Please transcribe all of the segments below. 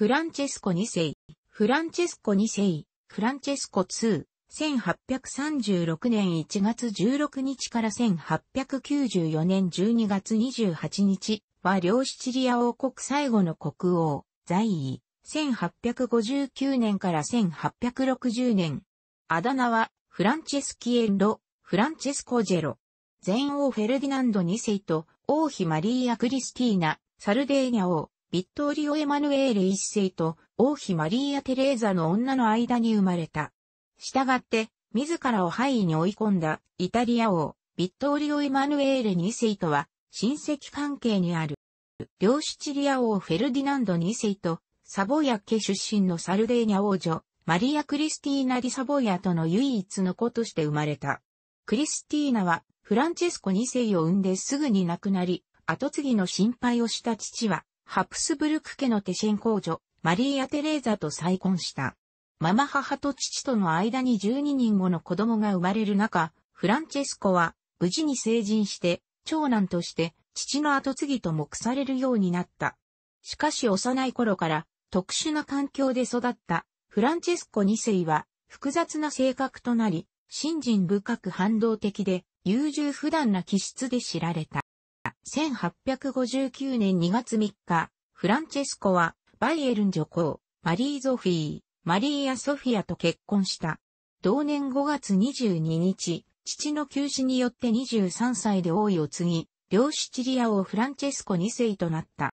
フランチェスコ2世、フランチェスコ2世、フランチェスコ2、1836年1月16日から1894年12月28日は両シチリア王国最後の国王、在位、1859年から1860年。あだ名は、フランチェスキエンロ、フランチェスコジェロ。前王フェルディナンド2世と王妃マリーア・クリスティーナ、サルデーニャ王、ビットーリオ・エマヌエール一世と王妃マリーア・テレーザの女の間に生まれた。したがって、自らを範囲に追い込んだイタリア王、ビットーリオ・エマヌエール二世とは親戚関係にある。両シチリア王フェルディナンド二世とサボヤ家出身のサルデーニャ王女、マリア・クリスティーナ・ディ・サボヤとの唯一の子として生まれた。クリスティーナはフランチェスコ2世を産んですぐに亡くなり、後継ぎの心配をした父は、ハプスブルク家の手信公女、マリーア・テレーザと再婚した。ママ母と父との間に12人もの子供が生まれる中、フランチェスコは無事に成人して、長男として父の後継ぎと目されるようになった。しかし幼い頃から特殊な環境で育ったフランチェスコ2世は複雑な性格となり、信心深く反動的で優柔不断な気質で知られた。1859年2月3日、フランチェスコはバイエルン女皇、マリー・ゾフィー、マリーア・ソフィアと結婚した。同年5月22日、父の急死によって23歳で王位を継ぎ、両シチリア王フランチェスコ2世となった。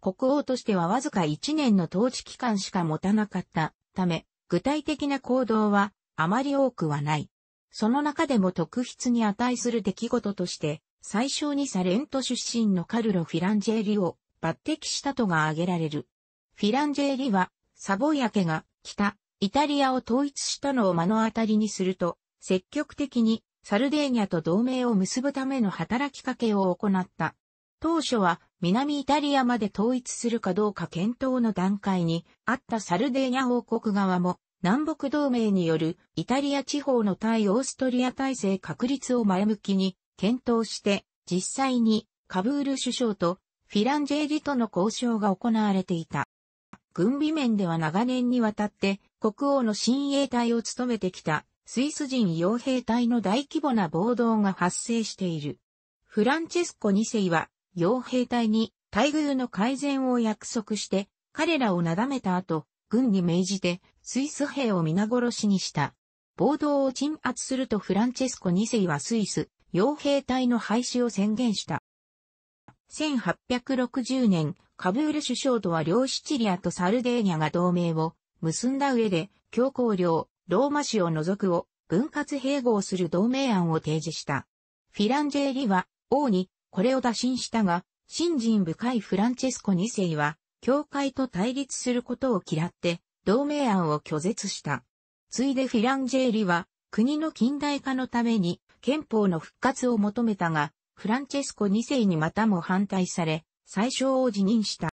国王としてはわずか1年の統治期間しか持たなかったため、具体的な行動はあまり多くはない。その中でも特筆に値する出来事として、最初にサレント出身のカルロ・フィランジェーリを抜擢したとが挙げられる。フィランジェーリは、サボイア家が北、イタリアを統一したのを目の当たりにすると、積極的にサルデーニャと同盟を結ぶための働きかけを行った。当初は南イタリアまで統一するかどうか検討の段階にあったサルデーニャ王国側も南北同盟によるイタリア地方の対オーストリア体制確立を前向きに検討して実際にカブール首相とフィランジェーリとの交渉が行われていた。軍備面では長年にわたって国王の親衛隊を務めてきたスイス人傭兵隊の大規模な暴動が発生している。フランチェスコ2世は傭兵隊に待遇の改善を約束して彼らをなだめた後、軍に命じてスイス兵を皆殺しにした。暴動を鎮圧するとフランチェスコ2世はスイス、傭兵隊の廃止を宣言した。1860年、カブール首相とは両シチリアとサルデーニャが同盟を結んだ上で、強行領、ローマ市を除くを分割併合する同盟案を提示した。フィランジェーリは王にこれを打診したが、信心深いフランチェスコ2世は、教会と対立することを嫌って、同盟案を拒絶した。ついでフィランジェーリは、国の近代化のために、憲法の復活を求めたが、フランチェスコ2世にまたも反対され、最小を辞任した。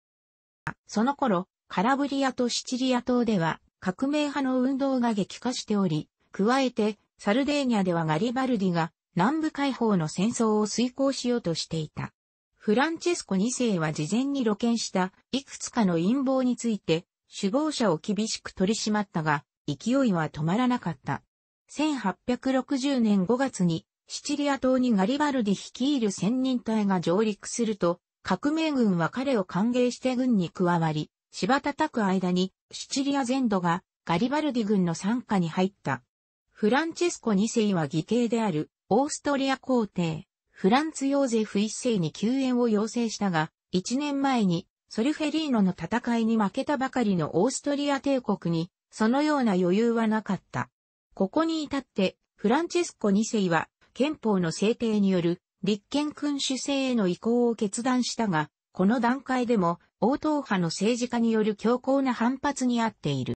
その頃、カラブリアとシチリア島では革命派の運動が激化しており、加えてサルデーニャではガリバルディが南部解放の戦争を遂行しようとしていた。フランチェスコ2世は事前に露見したいくつかの陰謀について首謀者を厳しく取り締まったが、勢いは止まらなかった。1860年5月に、シチリア島にガリバルディ率いる千人隊が上陸すると、革命軍は彼を歓迎して軍に加わり、柴叩く間に、シチリア全土がガリバルディ軍の参加に入った。フランチェスコ2世は義兄である、オーストリア皇帝、フランツ・ヨーゼフ1世に救援を要請したが、1年前に、ソルフェリーノの戦いに負けたばかりのオーストリア帝国に、そのような余裕はなかった。ここに至って、フランチェスコ2世は、憲法の制定による立憲君主制への移行を決断したが、この段階でも、応答派の政治家による強硬な反発にあっている。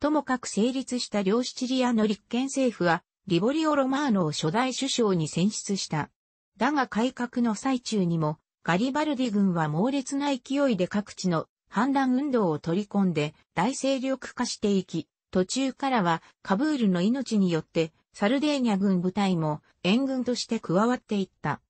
ともかく成立した両シチリアの立憲政府は、リボリオ・ロマーノを初代首相に選出した。だが改革の最中にも、ガリバルディ軍は猛烈な勢いで各地の反乱運動を取り込んで大勢力化していき、途中からはカブールの命によってサルデーニャ軍部隊も援軍として加わっていった。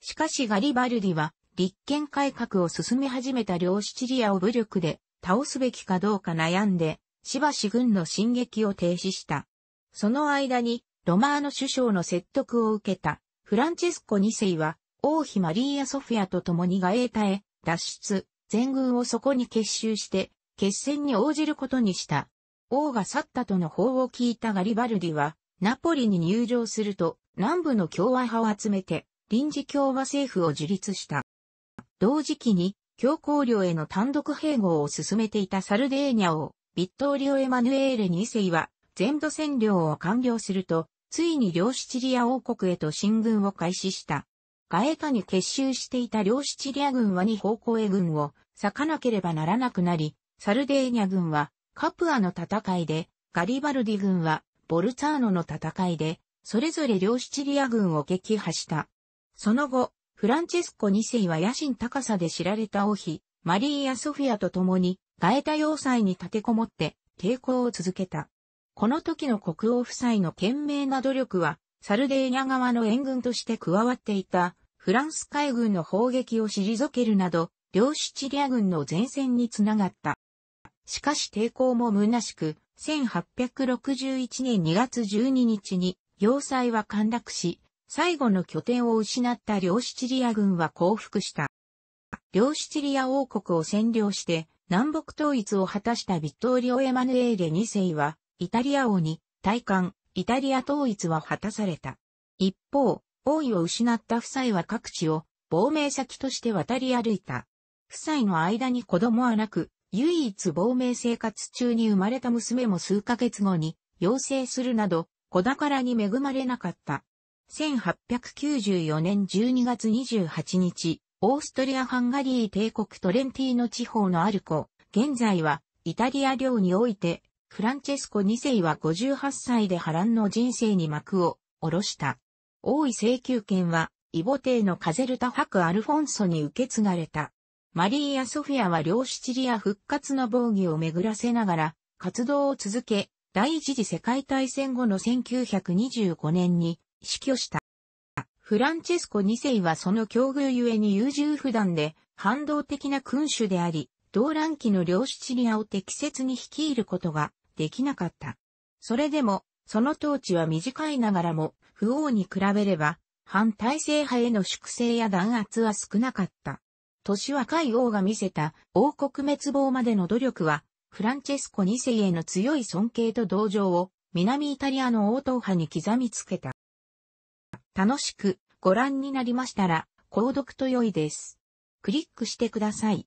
しかしガリバルディは立憲改革を進め始めた両シチリアを武力で倒すべきかどうか悩んで、しばし軍の進撃を停止した。その間にロマーノ首相の説得を受けたフランチェスコ2世は王妃マリーア・ソフィアと共にガエータへ脱出、全軍をそこに結集して決戦に応じることにした。王が去ったとの報を聞いたガリバルディは、ナポリに入場すると、南部の共和派を集めて、臨時共和政府を樹立した。同時期に、教皇領への単独併合を進めていたサルデーニャ王、ビットーリオ・エマヌエーレ2世は、全土占領を完了すると、ついに両シチリア王国へと進軍を開始した。ガエタに結集していた両シチリア軍は2方向へ軍を裂かなければならなくなり、サルデーニャ軍はカプアの戦いで、ガリバルディ軍は、ボルツァーノの戦いで、それぞれ両シチリア軍を撃破した。その後、フランチェスコ2世は野心高さで知られた王妃、マリーア・ソフィアと共に、ガエタ要塞に立てこもって、抵抗を続けた。この時の国王夫妻の懸命な努力は、サルデーニャ側の援軍として加わっていた、フランス海軍の砲撃を退けるなど、両シチリア軍の前線につながった。しかし抵抗も虚しく、1861年2月12日に要塞は陥落し、最後の拠点を失った両シチリア軍は降伏した。両シチリア王国を占領して、南北統一を果たしたビットーリオ・エマヌエーレ2世は、イタリア王に、大艦、イタリア統一は果たされた。一方、王位を失った夫妻は各地を、亡命先として渡り歩いた。夫妻の間に子供はなく、唯一亡命生活中に生まれた娘も数ヶ月後に養成するなど、子宝に恵まれなかった。1894年12月28日、オーストリア・ハンガリー帝国トレンティーノ地方のアルコ、現在はイタリア領において、フランチェスコ2世は58歳で波乱の人生に幕を下ろした。王位請求権は、イボ帝のカゼルタ伯アルフォンソに受け継がれた。マリーア・ソフィアは両シチリア復活の防御を巡らせながら活動を続け、第一次世界大戦後の1925年に死去した。フランチェスコ2世はその境遇ゆえに優柔不断で反動的な君主であり、動乱期の両シチリアを適切に率いることができなかった。それでも、その統治は短いながらも、不王に比べれば、反体制派への粛清や弾圧は少なかった。年若い王が見せた王国滅亡までの努力は、フランチェスコ2世への強い尊敬と同情を南イタリアの王党派に刻みつけた。楽しくご覧になりましたら、購読と良いです。クリックしてください。